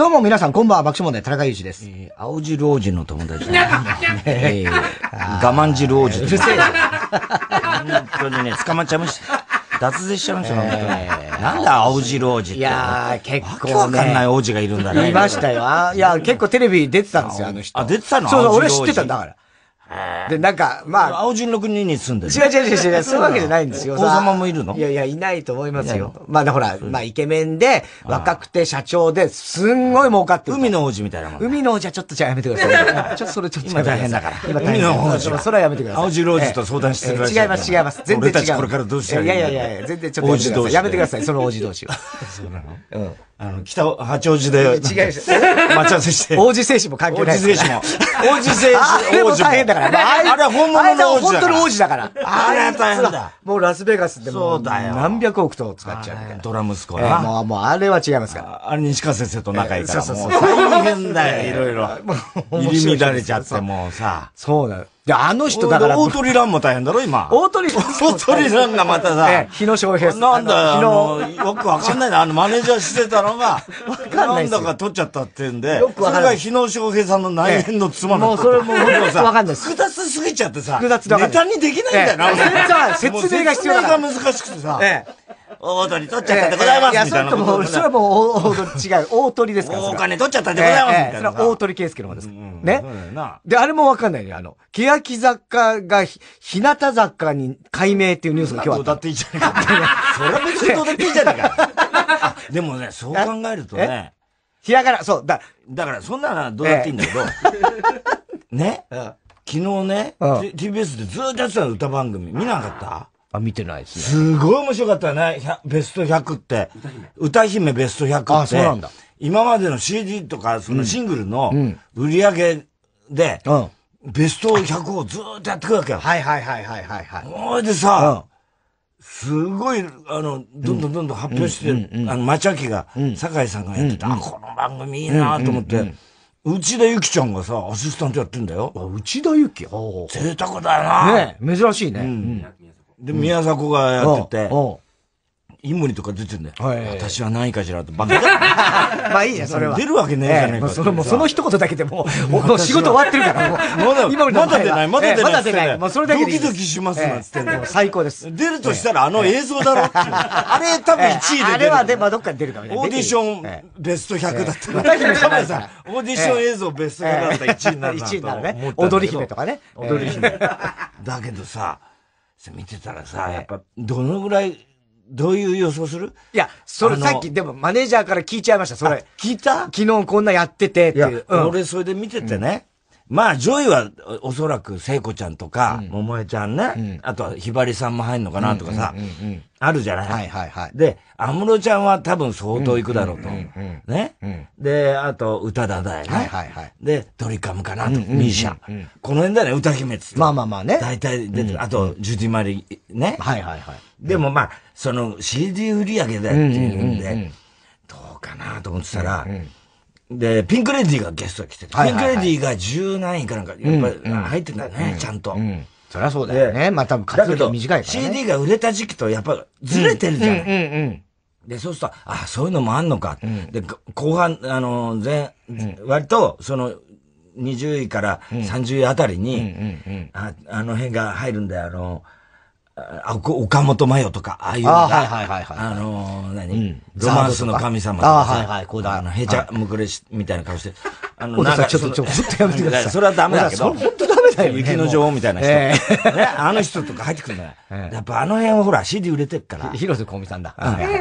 どうも皆さん、こんばんは、爆笑問題、田中祐二です。えー、青汁王子の友達だ、ね。えー、我慢汁王子。うるせえ。本当にね、捕まっちゃいました。脱税しちゃいました、えー、なんだ青汁王子って。いやー、結構、ね。わわかんない王子がいるんだね。いましたよ。いや、結構テレビ出てたんですよ、あの人。あ、出てたのそうそう、俺知ってたんだから。で、なんか、まあ。青純六人に住んでる。違う違う違う違う、そういうわけじゃないんですよ。王様もいるのいやいや、いないと思いますよ。まあ、ほら、まあ、イケメンで、若くて社長で、すんごい儲かってる。海の王子みたいなもん。海の王子はちょっとじゃあやめてください。ちょっとそれちょっと。今大変だから。今海の王子。それはやめてください。青純王子と相談してるらしい。違います、違います。全然違う。俺たちこれからどうしたらいいいやいやいや、全然ちょっと。王子同士。やめてください、その王子同士は。そうなのうん。あの、北、八王子で。違う待ち合わせして。王子製紙も関係ない。王子製紙も。王子製紙、王子も。大変だから。あれは本物の王子だから。本当の王子だから。あれは大変だ。もうラスベガスでもそうだよ。何百億と使っちゃうみたいドラ息子は。もう、もうあれは違いますから。あれ西川先生と仲いいから。そうそうそう。大変だよ、いろいろ。入り乱れちゃってもうさ。そうだ。よ。で、あの人だから。大鳥蘭も大変だろ、今。大鳥蘭。大鳥がまたさ、え日野翔平なんだよ、よくわかんないな、あの、マネージャーしてたのが、わかんないなんだか取っちゃったってんで、よくわかんない。それが日野翔平さんの内縁の妻の、ええ、もうそれもう本当わかんない複雑すぎちゃってさ、複雑ネタにできないんだよな、説明が必要だ。説明が難しくてさ、ええ、大鳥取っちゃったんでございます、みたいな。いや、それとも、それはもう、大鳥、違う、大鳥ですから。お金取っちゃったんでございます、みたいな。それは大鳥圭介の方です。ね。で、あれもわかんないね。あの、欅坂が、日向坂に改名っていうニュースが今日あっは。どうだっていいじゃねえか。それは別にどうだっていいじゃねえか。でもね、そう考えるとね。ひらがな、そう、だ、だから、そんなのはどうだっていいんだけど。ね昨日ね、TBS でずーっとやってたの、歌番組。見なかったあ、見てないですね。すごい面白かったね。ベスト100って。歌姫ベスト100って。あ、そうなんだ。今までの CD とか、そのシングルの売り上げで、うん、ベスト100をずーっとやってくるわけよ。はいはいはいはいはい、はい。ほいでさ、うん、すごい、あの、どんどんどんどん発表して、うん、あの、町明が、酒井さんがやってて、あ、この番組いいなと思って、内田ゆきちゃんがさ、アシスタントやってんだよ。内田ゆき贅沢だよな。ね珍しいね。うんで、宮迫がやってて、イモリとか出てんだよ。はい私はないかしらと、バカ。まあいいね、それは。出るわけねえじゃねえか。もうその一言だけでも もう仕事終わってるから、も まだ、出ない、まだ出ない。まだ出ない。もうそれだけで。ドキドキしますなんつってんだよ。最高です。出るとしたらあの映像だろあれ多分1位で。あれはで、まあどっかに出るかもね。オーディションベスト100だったら。カメラさん、オーディション映像ベスト100だったら1位になるな。1位になるね。踊り姫とかね。踊り姫。だけどさ、見てたらさ、やっぱ、どのぐらい、どういう予想するいや、それさっきでもマネージャーから聞いちゃいました、それ。聞いた昨日こんなやっててっていう。うん、俺それで見ててね、まあ、ジョイは、おそらく、聖子ちゃんとか、桃江ちゃんね、あとは、ひばりさんも入んのかなとかさ、あるじゃないはいはいはい。で、安室ちゃんは多分相当行くだろうと。ね。で、あと、歌だだよね。はいはいはい。で、ドリカムかなと、ミーシャ。この辺だね、歌姫つって。まあまあまあね。大体出てる。あと、ジュディマリ、ね。はいはいはい。でもまあ、その、CD 売り上げだっていうんで、どうかなと思ってたら、うんで、ピンクレディーがゲスト来てて、ピンクレディーが十何位かなんか、やっぱり入ってたね、ちゃんと。そりゃそうだよね。まあ多分活動短いから、CD が売れた時期とやっぱずれてるじゃない。んうんうんで、そうすると、あ、そういうのもあんのか。で、後半、あの、前、ん、割と、その、20位から30位あたりに、あの辺が入るんだよ、あの、あ、岡本麻代とか、ああいうのが、はいはいはいはい、あのー、何、うん、ロマンスの神様とかさ、あはいはい、こうだ。あの、へちゃ、むくれし、みたいな顔して、あの、なんか、ちょっと、ちょっとやめてください。それはダメだけど、本当ダメだよ、ね、雪の女王みたいな人。えー、ね、あの人とか入ってくるんだよ。えー、やっぱあの辺はほら、CD 売れてるから。広瀬香美さんだ。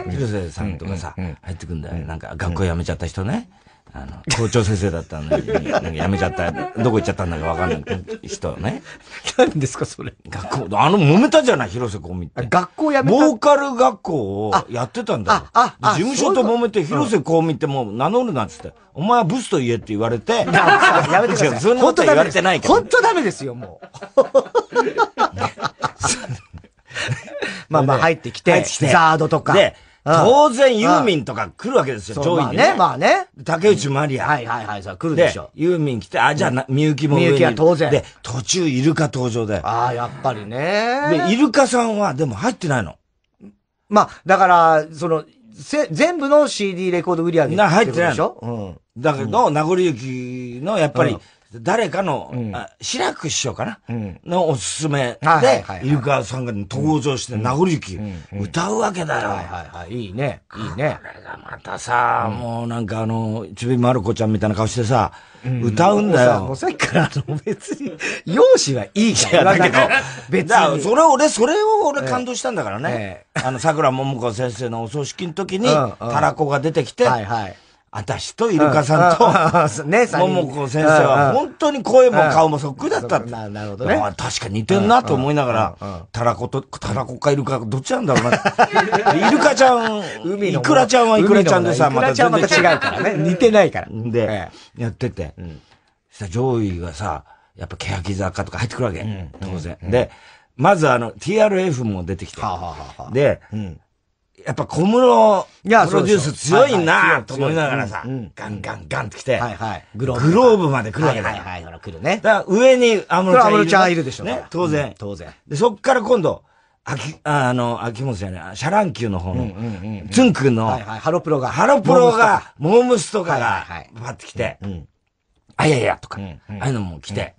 うん、広瀬さんとかさ、うんうんうん、入ってくるんだよ。なんか、学校辞めちゃった人ね。うんあの、校長先生だったのに、なんか辞めちゃった、どこ行っちゃったんだかわかんない人ね。何ですか、それ。学校、あの、揉めたじゃない、広瀬香美って。学校辞めたボーカル学校をやってたんだよ。あ、あ、事務所と揉めて、広瀬香美ってもう名乗るなっつって、お前はブスと言えって言われて、やめてください。そんなこと言われてないけど。本当ダメですよ、もう。まあまあ入ってきて、ザードとか。当然ユーミンとか来るわけですよ、上位にね。まあね、まあね。竹内まりや。はいはいはい、さ、来るでしょ。ユーミン来て、あ、じゃあ、みゆきもみゆきは当然。で、途中イルカ登場で。ああ、やっぱりね。で、イルカさんは、でも入ってないの。まあ、だから、その、せ、全部の CD レコード売り上げな、入ってないでしょうん。だけど、名残雪の、やっぱり、誰かの、志らく師匠かな、うん、のおすすめで、イルカさんが登場して、名残雪、歌うわけだよ。はいはいはい。いいね。いいね。これがまたさ、もうなんかあの、ちびまる子ちゃんみたいな顔してさ、歌うんだよ。もうさっきからあの、別に、容姿はいいじゃん。だけど、別に。それ俺、それを俺感動したんだからね。あの、桜桃子先生のお葬式の時に、たらこが出てきて、はいはい。私とイルカさんと、ね、桃子先生は本当に声も顔もそっくりだったっなるほどね。確か似てんなと思いながら、タラコと、タラコかイルカかどっちなんだろうな。イルカちゃん、海イクラちゃんはイクラちゃんでさ、また全然違うからね。似てないから。で、やってて。上位がさ、やっぱ欅坂とか入ってくるわけ。当然。で、まずあの、TRF も出てきて。で、やっぱ小室、いや、プロデュース強いなと思いながらさ、ガンガンガンって来て、はいはい、グローブまで来るわけだよ。はいはい、ほら来るね。だから上にムロちゃんいる。室ちゃんいるでしょ。うね、当然。当然。で、そっから今度、秋、あの、秋元じゃない、シャランキューの方の、ツン君の、はいはい、ハロプロが、ハロプロが、モームスとかが、パッて来て、あ、いやいや、とか、ああいうのも来て、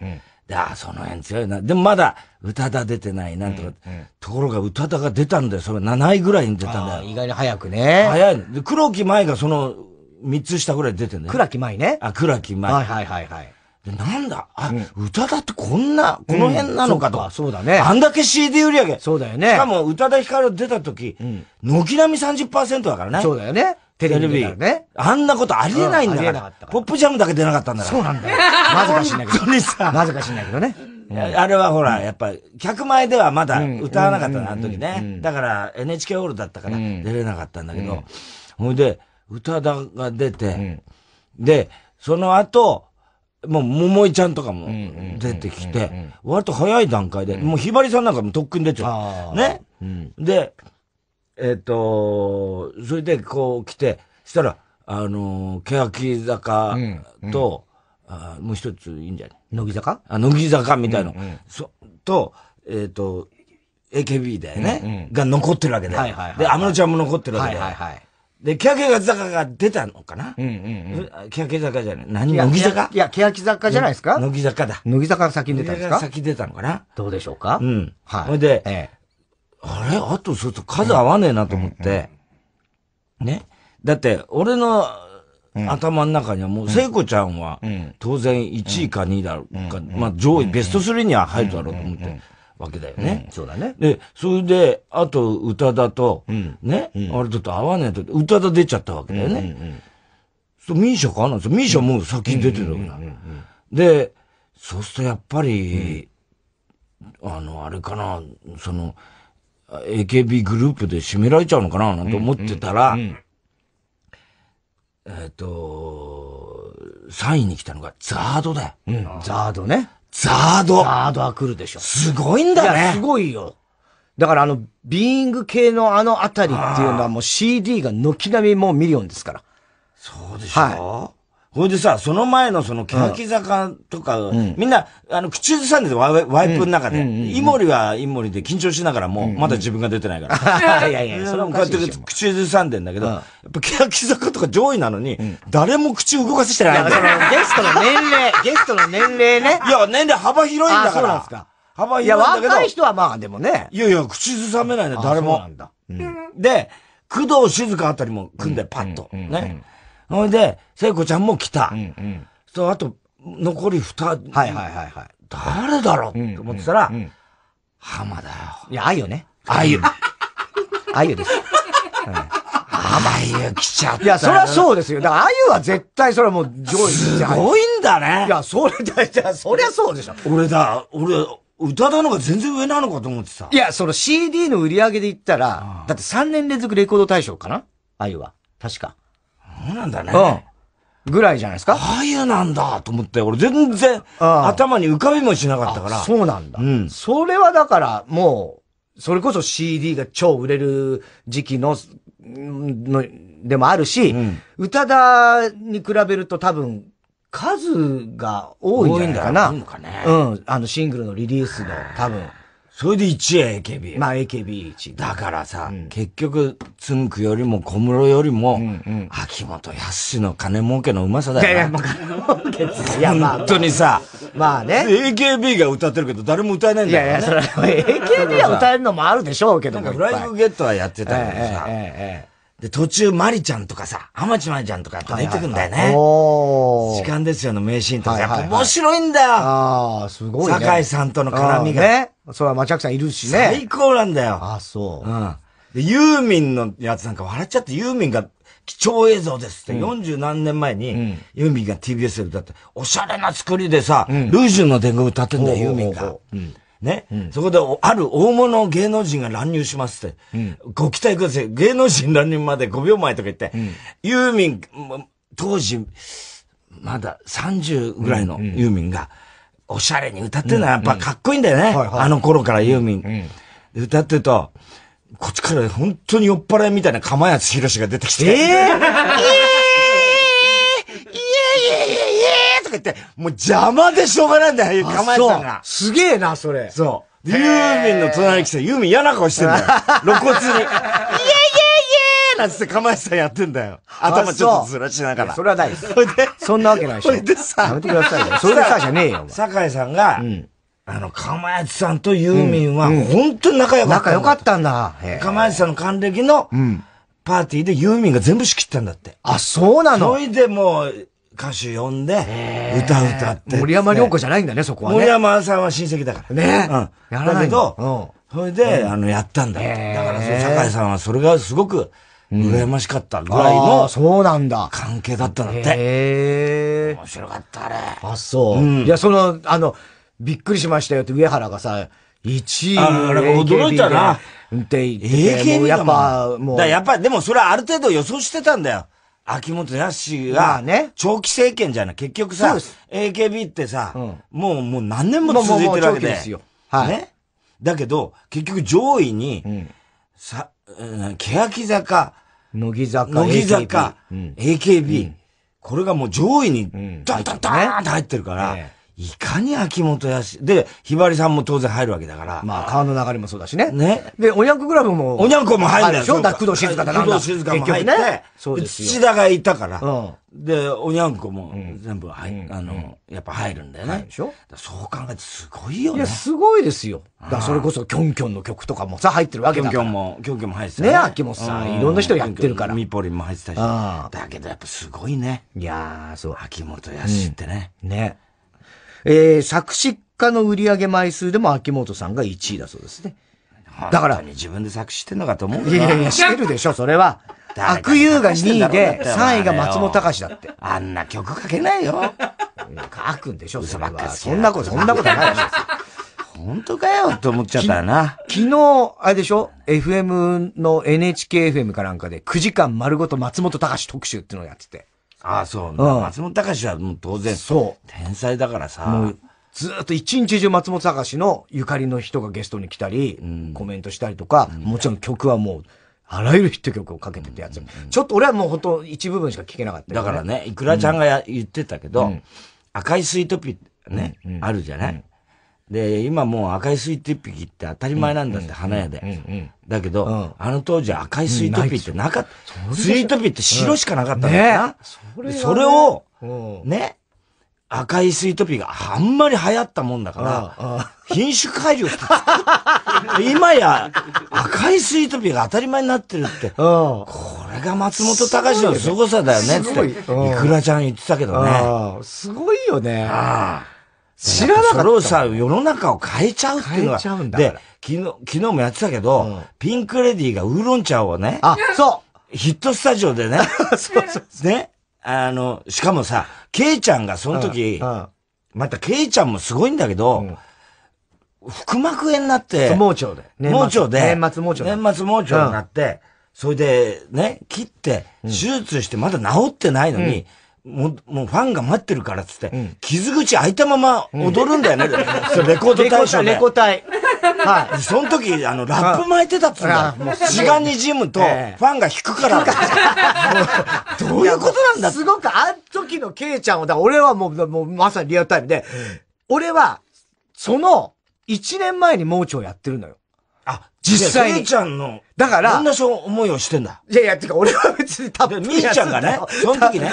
で、ああ、その辺強いな。でもまだ、宇多田出てない、なんとか。うんうん、ところが、宇多田が出たんだよ。それ7位ぐらいに出たんだよ。意外に早くね。早いで、黒木舞がその、3つ下ぐらい出てんだよ。黒木舞ね。あ、黒木舞。はいはいはいはい。で、なんだ、あ、うん、歌田ってこんな、この辺なのかと。うん、そそうだね。あんだけ CD 売り上げ。そうだよね。しかも、宇多田ヒカル出た時、うん、軒並み30%だからね。そうだよね。テレビね。あんなことありえないんだから。かポップジャムだけ出なかったんだから。そうなんだよ。なぜかしんないけど。本当かしんないけどね。あれはほら、やっぱ、客前ではまだ歌わなかったの、あの時ね。だから、NHK ホールだったから出れなかったんだけど。ほいで、歌だが出て、で、その後、もう、桃井ちゃんとかも出てきて、割と早い段階で、もうひばりさんなんかもとっくに出ちゃう。ね。で、えっ、と、それでこう来て、したら、あの、欅坂と、うんうん、あもう一ついいんじゃない乃木坂あ乃木坂みたいな、うんうん、と、えっ、ー、と、AKB だよね、うんうん、が残ってるわけで。はいはいはい、で、天野ちゃんも残ってるわけで。はいはいはい、で、欅坂が出たのかな、うんうんうん、欅坂じゃない。何乃木坂いや、欅坂じゃないですか乃木坂だ。乃木坂が先に出たんですか先出たのかなどうでしょうかうん。はい。それで、ええ、あれあと、そうすると数合わねえなと思って、ね。だって、俺の頭の中にはもう、聖子ちゃんは、当然1位か2位だろうか、まあ上位、ベスト3には入るだろうと思って。わけだよね。そうだね。で、それで、あと、歌田と、ね、あれだと合わねえと、歌田出ちゃったわけだよね。そう、ミーシャかなんですよ。ミーシャもう先に出てるわけだ。で、そうするとやっぱり、あの、あれかな、その、AKB グループで締められちゃうのかななんて思ってたら、えっと、3位に来たのがザードだよ。ザードね。ザード。ザードは来るでしょ。すごいんだね。すごいよ。だからあの、ビーイング系のあのあたりっていうのはもう CD が軒並みもうミリオンですから。そうでしょ、はいほいでさ、その前のその、欅坂とか、うん、みんな、あの、口ずさんでワワイプの中で、イモリはイモリで緊張しながらも、うんうん、まだ自分が出てないから。いやいや、それはもうこうやって口ずさんでんだけど、うん、やっぱ欅坂とか上位なのに、うん、誰も口動かしてないんだゲストの年齢、ゲストの年齢ね。いや、年齢幅広いんだから。そうなんですか。幅広いんだけど。いや、若い人はまあ、でもね。いやいや、口ずさめないね、誰も。で、工藤静香あたりも組んで、パッと。ね。ほいで、聖子ちゃんも来た。うんうん。そう、あと、残り二人。はいはいはいはい。誰だろうって思ってたら、浜だよ。いや、あゆね。あゆ。あゆです。あゆ来ちゃった。いや、そりゃそうですよ。だから、あゆは絶対、それはもう上位すごいんだね。いや、それだ、じゃそりゃそうでしょ。俺だ、俺、歌だのが全然上なのかと思ってた。いや、その CD の売り上げで言ったら、だって3年連続レコード大賞かなあゆは。確か。そうなんだね。うん。ぐらいじゃないですか。ああいうなんだと思って、俺全然頭に浮かびもしなかったから。そうなんだ。うん。それはだからもう、それこそ CD が超売れる時期の、の、でもあるし、うん、宇多田に比べると多分数が多いんじゃないかな。多いんだかな。うん。あのシングルのリリースの多分。それで1位 AKB。まあ AKB1 位。だからさ、うん、結局、つんくよりも小室よりも、うんうん、秋元康の金儲けのうまさだよいやいや、まあ、金儲けいや、まあ、本当にさ、まあね。AKB が歌ってるけど、誰も歌えないんだよ、ね。いやいや、それは、AKB が歌えるのもあるでしょうけども。なんか、フライングゲットはやってたけどさ、ええええで、途中、マリちゃんとかさ、ハマチマリちゃんとかやっぱ出てくんだよね。はいはいはい、時間ですよの名シーンとか、やっぱ面白いんだよ。ああ、すごい、ね。酒井さんとの絡みが。ね。それはマチャクさんいるしね。最高なんだよ。ああ、そう。うん。で、ユーミンのやつなんか笑っちゃって、ユーミンが貴重映像ですって、四、う、十、ん、何年前に、うん、ユーミンが TBS で歌って、おしゃれな作りでさ、うん、ルージュの伝言歌ってんだよ、ユーミンが。うん、ね、うん、そこで、ある大物芸能人が乱入しますって、うん、ご期待ください。芸能人乱入まで5秒前とか言って、うん、ユーミン、当時、まだ30ぐらいのユーミンが、おしゃれに歌ってるのはやっぱかっこいいんだよね。あの頃からユーミン。歌ってた、こっちから本当に酔っ払いみたいな釜谷博士が出てきて。えー、えーか言って、もう邪魔でしょうがないんだよ、かまやさんが。すげえな、それ。そう。ユーミンの隣に来て、ユーミン嫌な顔してんだよ。露骨に。イエイエイイエイなんつってま石さんやってんだよ。頭ちょっとずらしながら。それはないです。それで。そんなわけないでしょ。それでさ。やめてくださいよ。それでさ、じゃねえよ。酒井さんが、あの、かま石さんとユーミンは、本当に仲良かった。仲良かったんだ。かま石さんの還暦の、パーティーでユーミンが全部仕切ったんだって。あ、そうなのそれでもう、歌手呼んで、歌歌って森山良子じゃないんだね、そこはね。森山さんは親戚だから。ね。うん。やらないだけど、それで、あの、やったんだ。だから、酒井さんはそれがすごく、羨ましかったぐらいの、そうなんだ。関係だったんだって。へ面白かったあれ。あ、そう。いや、その、あの、びっくりしましたよって上原がさ、1位。あれ、驚いたな。って言って、やっぱ、もう。だやっぱ、でもそれはある程度予想してたんだよ。秋元康が、長期政権じゃない。結局さ、AKB ってさ、もう、もう何年も続いてるわけで。はい。ね。だけど、結局上位に、さ、欅坂、乃木坂、乃木坂、AKB、これがもう上位に、ダンダンダーンって入ってるから、いかに秋元康。で、ひばりさんも当然入るわけだから。まあ、川の流れもそうだしね。ね。で、おにゃんこクラブも。おにゃんこも入るでしょだ、工藤静香だな工藤静香も入って。ね、そうですよ。土田がいたから。うん。で、おにゃんこも全部入、あの、やっぱ入るんだよね。でしょそう考えてすごいよね。いや、すごいですよ。だそれこそ、キョンキョンの曲とかもさ、入ってるわけだから。キョンキョンも、キョンキョンも入ってたね。ね、秋元さん。いろんな人やってるから。ミポリンも入ってたし。だけど、やっぱすごいね。いやー、そう。秋元康ってね。ね。えー、作詞家の売上枚数でも秋元さんが1位だそうですね。だから。自分で作詞してんのかと思ういやいやいや、してるでしょ、それは。悪友が2位で、3位が松本隆だって。あんな曲書けないよ。書くんでしょ、それは。そんなこと、そんなことないでしょ。本当かよって思っちゃったな。昨日、あれでしょ ?FM の NHKFM かなんかで9時間丸ごと松本隆特集ってのをやってて。ああ、そう。うん、松本隆はもう当然、そう。天才だからさ。ずっと一日中松本隆のゆかりの人がゲストに来たり、うん、コメントしたりとか、うん、もちろん曲はもう、あらゆるヒット曲をかけてたやつ、うん、ちょっと俺はもうほんと一部分しか聴けなかった、ね、だからね、いくらちゃんが言ってたけど、赤いスイートピーね、あるじゃない、で、今もう赤いスイートピーって当たり前なんだって、花屋で。だけど、あの当時赤いスイートピーってなかった。スイートピーって白しかなかったんだよな。それを、ね、赤いスイートピーがあんまり流行ったもんだから、品種改良し今や赤いスイートピーが当たり前になってるって、これが松本隆の凄さだよねって、いくらちゃん言ってたけどね。すごいよね。知らなかった。それをさ、世の中を変えちゃうっていうのは。変えちゃうんだで、昨日、昨日もやってたけど、うん、ピンクレディーがウーロン茶をね。あ、そう。ヒットスタジオでね。そうそう。ね。あの、しかもさ、ケイちゃんがその時、うんうん、またケイちゃんもすごいんだけど、腹膜炎になって、盲腸で。盲腸で。年末盲腸。年末盲腸になって、それで、ね、切って、手術してまだ治ってないのに、もう、もうファンが待ってるからっつって、うん、傷口開いたまま踊るんだよね。うん、そレコード大賞で。レコ隊。はい。その時、あの、ラップ巻いてたっつうんだよ。血が滲むと、ファンが引くから。どういうことなんだすごく、あん時のケイちゃんを、だ俺はもう、もうまさにリアルタイムで、俺は、その、1年前に盲腸やってるのよ。実際に。せちゃんの、だから、同じ思いをしてんだ。いやいや、てか俺は別に多分、みーちゃんがね、その時ね、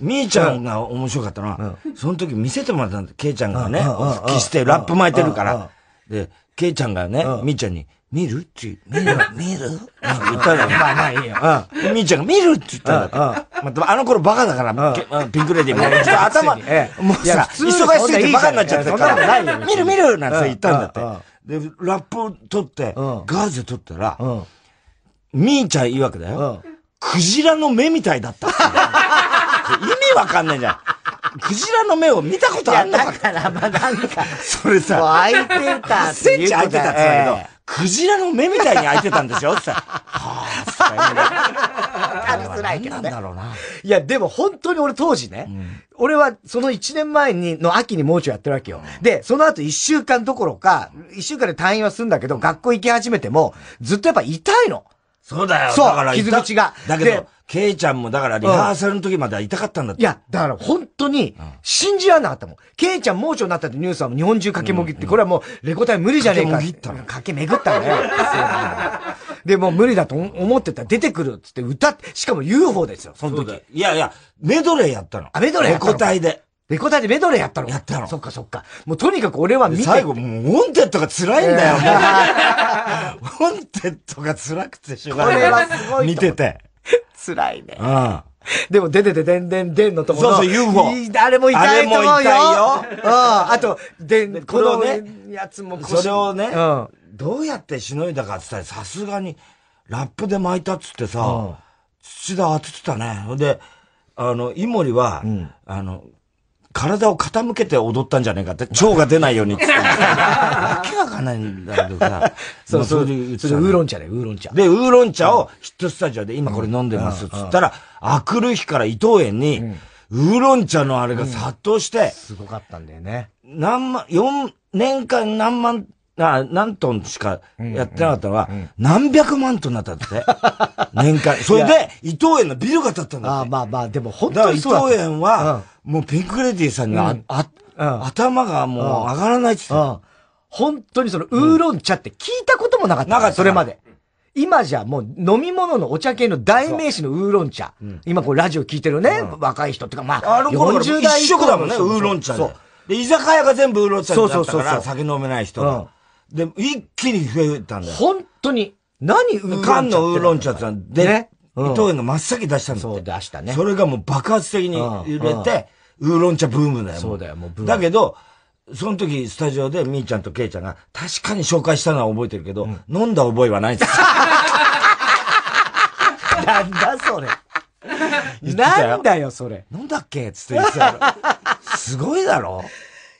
みーちゃんが面白かったのは、その時見せてもらったんだ、けいちゃんがね、キスしてラップ巻いてるから。で、けいちゃんがね、みーちゃんに、見るって見る、見るなんか言ったんだよ。まあまあいいよ。うん。みーちゃんが見るって言ったんだよ。まあ、あの頃バカだから、ピンクレディーも。ちょ頭、もうさ、忙しすぎてバカになっちゃったから、見る見るなんて言ったんだって。で、ラップを撮って、うん、ガーゼ撮ったら、うん、みーちゃん曰くだよ、うん、クジラの目みたいだったっ。意味わかんないじゃん。クジラの目を見たことあんのかだから、まあなんか。それさ。開いてた8センチ開いてたって言うんだけど、えー、クジラの目みたいに開いてたんでしょってさ。はぁ、あ、食べづらいけどね。なんだろうな。いや、でも本当に俺当時ね、うん、俺はその1年前に、の秋に盲腸やってるわけよ。で、その後1週間どころか、1週間で退院はするんだけど、学校行き始めても、ずっとやっぱ痛いの。そうだよ。そう、傷口が。だけど、ケイちゃんもだからリハーサルの時までは痛かったんだって。いや、だから本当に、信じらんなかったもん。ケイちゃん盲腸になったってニュースは日本中駆けもぎって、これはもう、レコ大無理じゃねえか。駆けもぎった駆け巡ったのよ。で、もう無理だと思ってたら出てくるっつって歌って、しかも UFO ですよ、その時。いやいや、メドレーやったの。あ、メドレーやったのレコ大で。レコ大でメドレーやったのやったの。そっかそっか。もうとにかく俺は見て。最後、もう、オンテッドが辛いんだよ、ウォ ンテッドが辛くてしょうがない。これはすごい。見てて。辛いね。うん。でも、ででででんでんでんのところ。そうそう、UFO。あれも痛いと思うよ。あれも痛いよ。うん。あと、でん、このね、やつもそれをね、うん、どうやってしのいだかって言ったら、さすがに、ラップで巻いたっつってさ、うん、土田当ててたね。ほんで、あの、井森は、うん、あの、体を傾けて踊ったんじゃねえかって、腸が出ないようにっって。わけわかんないんだけどさ。そ うそう。それ、ウーロン茶ね、ウーロン茶。で、ウーロン茶をヒットスタジオで今これ飲んでますっつったら、あくる日から伊藤園に、ウーロン茶のあれが殺到して、すごかったんだよね。何万、4年間何万だ何トンしかやってなかったのは、何百万トンなったんって。年間。それで、伊藤園のビルが建ったんだって。あまあまあ、でも本当にそう伊藤園は、もうピンクレディーさんが、うん、頭がもう上がらないって言ってた。本当にその、ウーロン茶って聞いたこともなかった。なかった。それまで。今じゃもう飲み物のお茶系の代名詞のウーロン茶。う今こうラジオ聞いてるね、うん、若い人ってかまあ、あの頃40代一色だもんね、ウーロン茶で。そう。で、居酒屋が全部ウーロン茶だったから、そうそうそう酒飲めない人が。うんで、一気に増えたんだよ。本当に。何ウー缶のウーロン茶さんで、ね、伊藤園が真っ先出したんだそう、出したね。それがもう爆発的に揺れて、ウーロン茶ブームだよ。そうだよ、もうブーム。だけど、その時、スタジオで、みーちゃんとけいちゃんが、確かに紹介したのは覚えてるけど、うん、飲んだ覚えはないです。なんだそれ。なんだよ、それ。飲んだっけつって言ってたすごいだろ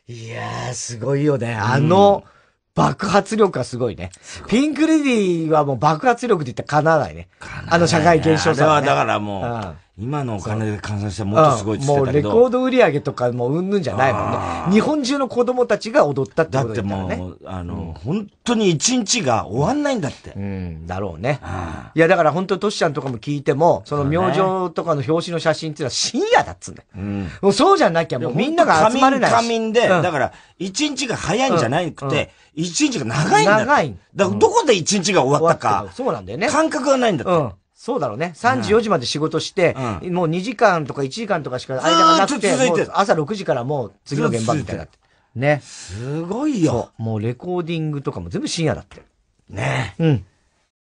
いやー、すごいよね。あの、うん爆発力がすごいね。ピンクレディーはもう爆発力で言ったらかなわないね。あの社会現象ね、れはだからもう、うん今のお金で換算したらもっとすごいっってたけど、うん、もうレコード売り上げとかもううんぬんじゃないもんね。日本中の子供たちが踊ったってことだ、ね、だってもう、あの、うん、本当に一日が終わんないんだって。うん、だろうね。いや、だから本当トシちゃんとかも聞いても、その明星とかの表紙の写真っていうのは深夜だっつうんだよ。うん、もうそうじゃなきゃもうみんなが集まれないし。仮眠で、だから一日が早いんじゃなくて、一、日が長いんだ長い。だからどこで一日が終わったか。そうなんだよね。感覚がないんだって。そうだろうね。3時4時まで仕事して、うん、もう2時間とか1時間とかしか間がなくて、て朝6時からもう次の現場みたいなって。ね。すごいよ。もうレコーディングとかも全部深夜だって。ねえ。うん。